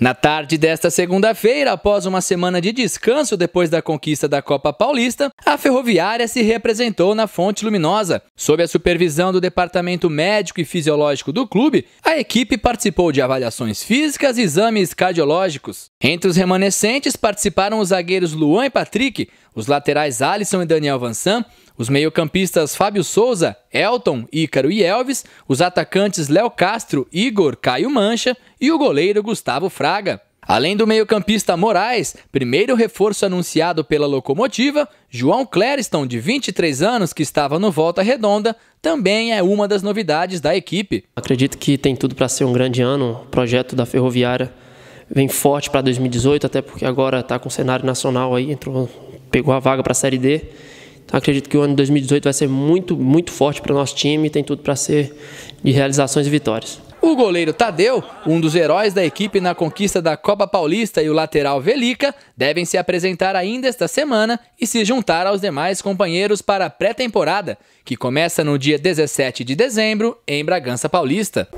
Na tarde desta segunda-feira, após uma semana de descanso depois da conquista da Copa Paulista, a Ferroviária se representou na Fonte Luminosa. Sob a supervisão do Departamento Médico e Fisiológico do clube, a equipe participou de avaliações físicas e exames cardiológicos. Entre os remanescentes participaram os zagueiros Luan e Patrick, os laterais Alisson e Daniel Vansan, os meio-campistas Fábio Souza, Elton, Ícaro e Elvis, os atacantes Léo Castro, Igor, Caio Mancha e o goleiro Gustavo Fraga. Além do meio-campista Moraes, primeiro reforço anunciado pela locomotiva, João Clériston, de 23 anos, que estava no Volta Redonda, também é uma das novidades da equipe. Acredito que tem tudo para ser um grande ano. O projeto da Ferroviária vem forte para 2018, até porque agora está com o cenário nacional aí, entrou pegou a vaga para a Série D. Então acredito que o ano de 2018 vai ser muito, muito forte para o nosso time e tem tudo para ser de realizações e vitórias. O goleiro Tadeu, um dos heróis da equipe na conquista da Copa Paulista e o lateral Velica, devem se apresentar ainda esta semana e se juntar aos demais companheiros para a pré-temporada, que começa no dia 17 de dezembro em Bragança Paulista.